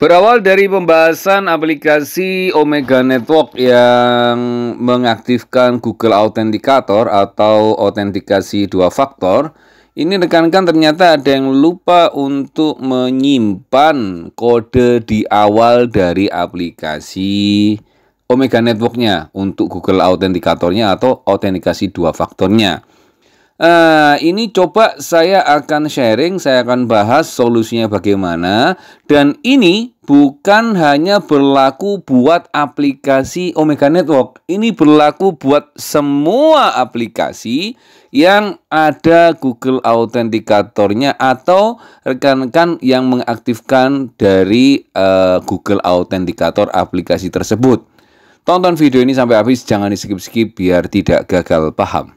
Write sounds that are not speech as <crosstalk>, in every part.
Berawal dari pembahasan aplikasi Omega Network yang mengaktifkan Google Authenticator atau autentikasi dua faktor, ini rekan-rekan ternyata ada yang lupa untuk menyimpan kode di awal dari aplikasi Omega Networknya untuk Google Authenticatornya atau autentikasi dua faktornya. Nah, ini coba saya akan sharing, saya akan bahas solusinya bagaimana. Dan ini bukan hanya berlaku buat aplikasi Omega Network, ini berlaku buat semua aplikasi yang ada Google Authenticator-nya atau rekan-rekan yang mengaktifkan dari uh, Google Authenticator aplikasi tersebut. Tonton video ini sampai habis, jangan di skip-skip biar tidak gagal paham.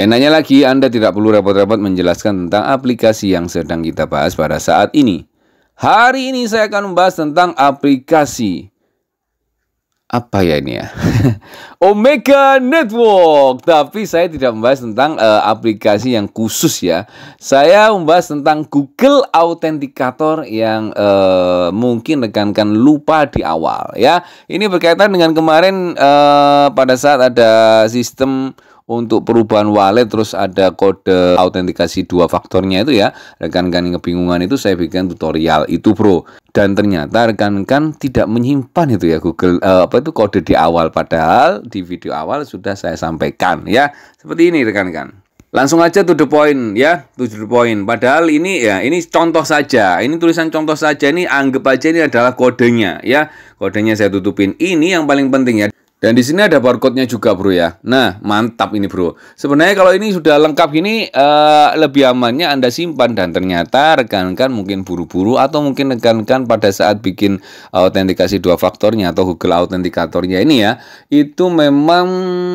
Enaknya lagi, Anda tidak perlu repot-repot menjelaskan tentang aplikasi yang sedang kita bahas pada saat ini. Hari ini saya akan membahas tentang aplikasi apa ya ini ya? <laughs> Omega Network. Tapi saya tidak membahas tentang uh, aplikasi yang khusus ya. Saya membahas tentang Google Authenticator yang uh, mungkin rekan-rekan lupa di awal ya. Ini berkaitan dengan kemarin uh, pada saat ada sistem untuk perubahan wallet terus ada kode autentikasi dua faktornya itu ya rekan-rekan yang kebingungan itu saya bikin tutorial itu bro dan ternyata rekan-rekan tidak menyimpan itu ya Google uh, apa itu kode di awal padahal di video awal sudah saya sampaikan ya seperti ini rekan-rekan Langsung aja to the point ya, to the point. Padahal ini ya, ini contoh saja. Ini tulisan contoh saja ini anggap aja ini adalah kodenya ya. Kodenya saya tutupin. Ini yang paling penting ya. Dan di sini ada barcode-nya juga, Bro ya. Nah, mantap ini, Bro. Sebenarnya kalau ini sudah lengkap ini uh, eh, lebih amannya Anda simpan dan ternyata rekan-rekan mungkin buru-buru atau mungkin rekan-rekan pada saat bikin autentikasi dua faktornya atau Google Authenticator-nya ini ya, itu memang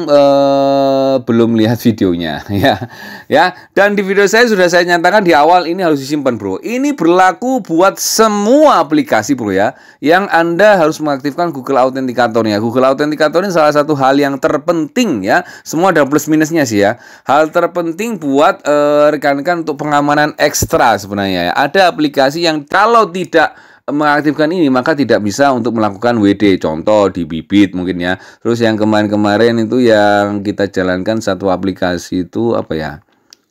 uh, belum lihat videonya <laughs> ya. Ya, dan di video saya sudah saya nyatakan di awal ini harus disimpan, Bro. Ini berlaku buat semua aplikasi, Bro ya, yang Anda harus mengaktifkan Google Authenticator-nya. Google Authenticator ini salah satu hal yang terpenting ya. Semua ada plus minusnya sih ya. Hal terpenting buat eh, rekan-rekan untuk pengamanan ekstra sebenarnya ya. Ada aplikasi yang kalau tidak mengaktifkan ini maka tidak bisa untuk melakukan WD contoh di bibit mungkin ya terus yang kemarin-kemarin itu yang kita jalankan satu aplikasi itu apa ya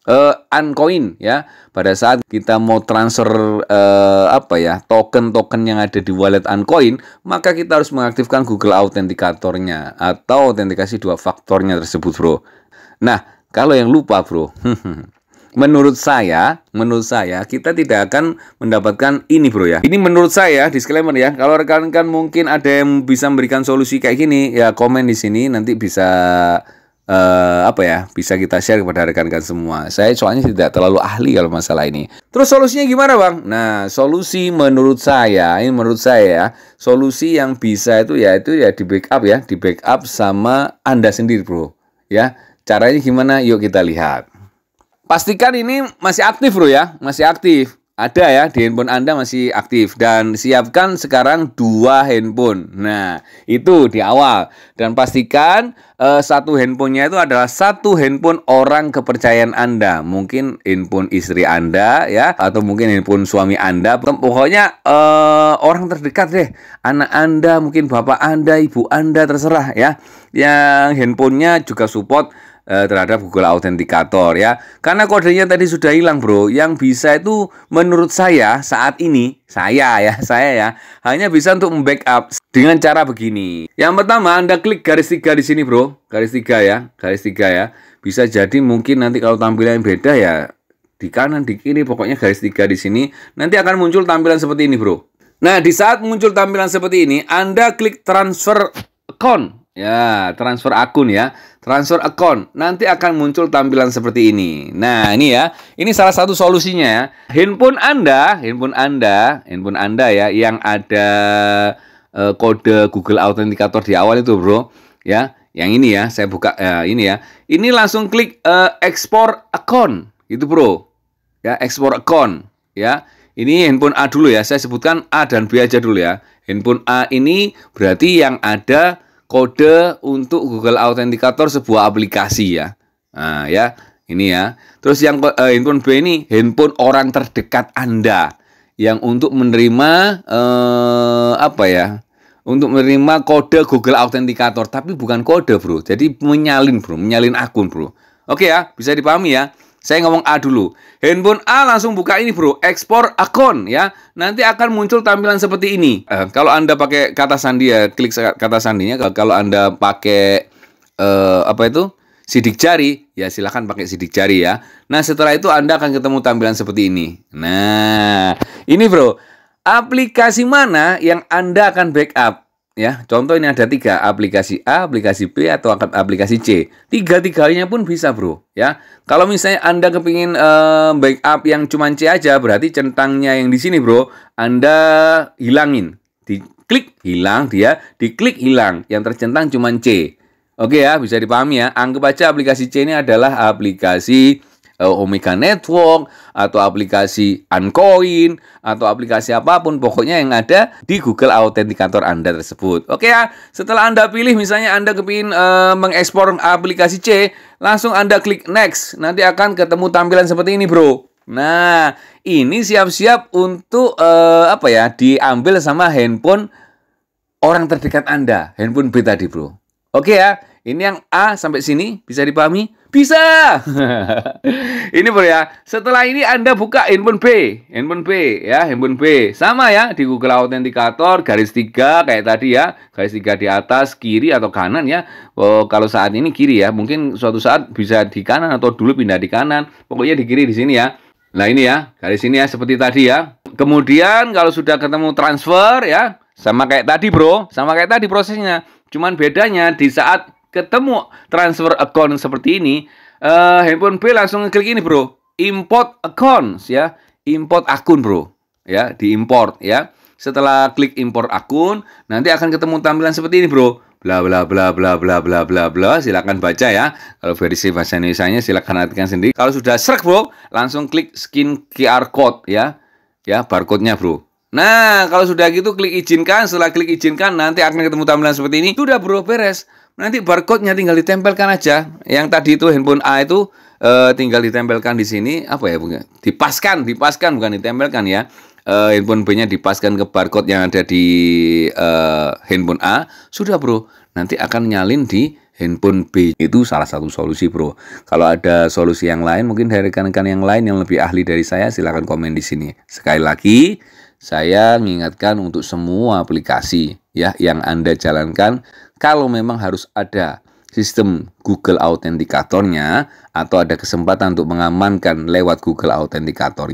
uh, eh, uncoin ya pada saat kita mau transfer uh, apa ya token-token yang ada di wallet uncoin maka kita harus mengaktifkan Google Authenticatornya nya atau autentikasi dua faktornya tersebut bro nah kalau yang lupa bro <laughs> menurut saya, menurut saya kita tidak akan mendapatkan ini bro ya. Ini menurut saya disclaimer ya. Kalau rekan-rekan mungkin ada yang bisa memberikan solusi kayak gini ya komen di sini nanti bisa uh, apa ya bisa kita share kepada rekan-rekan semua. Saya soalnya tidak terlalu ahli kalau masalah ini. Terus solusinya gimana bang? Nah solusi menurut saya ini menurut saya ya, solusi yang bisa itu ya itu ya di backup ya di backup sama anda sendiri bro ya. Caranya gimana? Yuk kita lihat. Pastikan ini masih aktif bro ya, masih aktif ada ya di handphone Anda masih aktif dan siapkan sekarang dua handphone. Nah, itu di awal dan pastikan eh, satu handphonenya itu adalah satu handphone orang kepercayaan Anda. Mungkin handphone istri Anda ya atau mungkin handphone suami Anda. Pokoknya eh, orang terdekat deh, anak Anda, mungkin bapak Anda, ibu Anda terserah ya. Yang handphonenya juga support Eh, terhadap Google Authenticator ya. Karena kodenya tadi sudah hilang, Bro. Yang bisa itu menurut saya saat ini, saya ya, <laughs> saya ya, hanya bisa untuk backup dengan cara begini. Yang pertama, Anda klik garis tiga di sini, Bro. Garis tiga ya, garis tiga ya. Bisa jadi mungkin nanti kalau tampilan beda ya di kanan, di kiri, pokoknya garis tiga di sini. Nanti akan muncul tampilan seperti ini, Bro. Nah, di saat muncul tampilan seperti ini, Anda klik transfer account Ya, transfer akun ya. Transfer account. Nanti akan muncul tampilan seperti ini. Nah, ini ya. Ini salah satu solusinya ya. Handphone Anda, handphone Anda, handphone Anda ya yang ada uh, kode Google Authenticator di awal itu, Bro. Ya, yang ini ya, saya buka ya, ini ya. Ini langsung klik uh, ekspor account itu Bro. Ya, export account ya. Ini handphone A dulu ya. Saya sebutkan A dan B aja dulu ya. Handphone A ini berarti yang ada kode untuk Google Authenticator sebuah aplikasi ya. Nah, ya, ini ya. Terus yang uh, handphone B ini handphone orang terdekat Anda yang untuk menerima eh, apa ya? Untuk menerima kode Google Authenticator, tapi bukan kode, Bro. Jadi menyalin, Bro, menyalin akun, Bro. Oke ya, bisa dipahami ya. Saya ngomong A dulu. Handphone A langsung buka ini bro, ekspor akun ya. Nanti akan muncul tampilan seperti ini. Eh, kalau anda pakai kata sandi ya, klik kata sandinya. Kalau anda pakai eh, apa itu sidik jari, ya silahkan pakai sidik jari ya. Nah setelah itu anda akan ketemu tampilan seperti ini. Nah ini bro, aplikasi mana yang anda akan backup? ya contoh ini ada tiga aplikasi A, aplikasi B atau aplikasi C tiga tiganya pun bisa bro ya kalau misalnya anda kepingin eh, backup yang cuma C aja berarti centangnya yang di sini bro anda hilangin diklik hilang dia diklik hilang yang tercentang cuma C oke ya bisa dipahami ya anggap aja aplikasi C ini adalah aplikasi Eh, Omega Network atau aplikasi Uncoin atau aplikasi apapun pokoknya yang ada di Google Authenticator Anda tersebut. Oke ya, setelah Anda pilih misalnya Anda kepingin e, mengekspor aplikasi C, langsung Anda klik next. Nanti akan ketemu tampilan seperti ini, Bro. Nah, ini siap-siap untuk e, apa ya? diambil sama handphone orang terdekat Anda, handphone B tadi, Bro. Oke ya, ini yang A sampai sini bisa dipahami? Bisa. <laughs> ini bro ya. Setelah ini Anda buka handphone B. Handphone B ya, handphone B. Sama ya di Google Authenticator garis tiga kayak tadi ya. Garis tiga di atas kiri atau kanan ya. Oh, kalau saat ini kiri ya. Mungkin suatu saat bisa di kanan atau dulu pindah di kanan. Pokoknya di kiri di sini ya. Nah, ini ya, garis ini ya seperti tadi ya. Kemudian kalau sudah ketemu transfer ya, sama kayak tadi, Bro. Sama kayak tadi prosesnya. Cuman bedanya di saat ketemu transfer account seperti ini, uh, handphone P langsung klik ini, Bro. Import accounts ya. Import akun, Bro. Ya, diimport ya. Setelah klik import akun, nanti akan ketemu tampilan seperti ini, Bro. Bla bla bla bla bla bla bla bla. Silakan baca ya. Kalau versi bahasa Indonesia-nya silakan artikan sendiri. Kalau sudah serak, Bro, langsung klik skin QR code ya. Ya, barcode-nya, Bro. Nah, kalau sudah gitu klik izinkan, setelah klik izinkan nanti akan ketemu tampilan seperti ini. Sudah bro beres. Nanti barcode-nya tinggal ditempelkan aja. Yang tadi itu handphone A itu e, tinggal ditempelkan di sini apa ya? Dipaskan, dipaskan bukan ditempelkan ya. E, handphone B-nya dipaskan ke barcode yang ada di e, handphone A, sudah bro. Nanti akan nyalin di handphone B itu salah satu solusi bro. Kalau ada solusi yang lain, mungkin dari rekan-rekan yang lain yang lebih ahli dari saya, silahkan komen di sini. Sekali lagi, saya mengingatkan untuk semua aplikasi ya yang Anda jalankan kalau memang harus ada sistem Google authenticator atau ada kesempatan untuk mengamankan lewat Google authenticator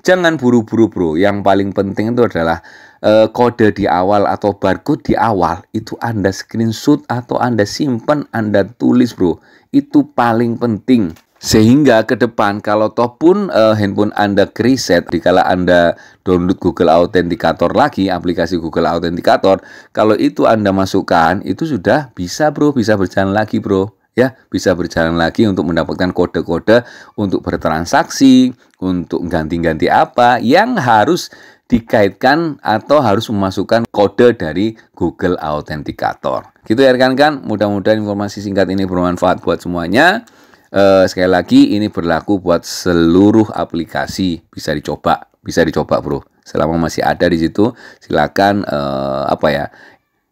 jangan buru-buru, Bro. Yang paling penting itu adalah e, kode di awal atau barcode di awal itu Anda screenshot atau Anda simpan, Anda tulis, Bro. Itu paling penting. Sehingga ke depan kalau toh pun uh, handphone Anda kriset, dikala Anda download Google Authenticator lagi, aplikasi Google Authenticator, kalau itu Anda masukkan itu sudah bisa, Bro, bisa berjalan lagi, Bro ya bisa berjalan lagi untuk mendapatkan kode-kode untuk bertransaksi, untuk ganti-ganti apa yang harus dikaitkan atau harus memasukkan kode dari Google Authenticator. Gitu ya rekan-rekan, mudah-mudahan informasi singkat ini bermanfaat buat semuanya eh, sekali lagi ini berlaku buat seluruh aplikasi bisa dicoba bisa dicoba bro selama masih ada di situ silakan eh, apa ya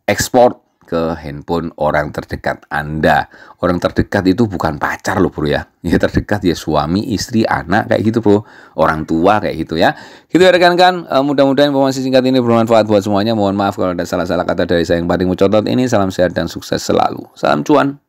ekspor ke handphone orang terdekat Anda. Orang terdekat itu bukan pacar loh bro ya. Ya terdekat ya suami, istri, anak kayak gitu bro. Orang tua kayak gitu ya. Gitu ya rekan kan eh, E, mudah-mudahan informasi singkat ini bermanfaat buat semuanya. Mohon maaf kalau ada salah-salah kata dari saya yang paling mencontoh ini. Salam sehat dan sukses selalu. Salam cuan.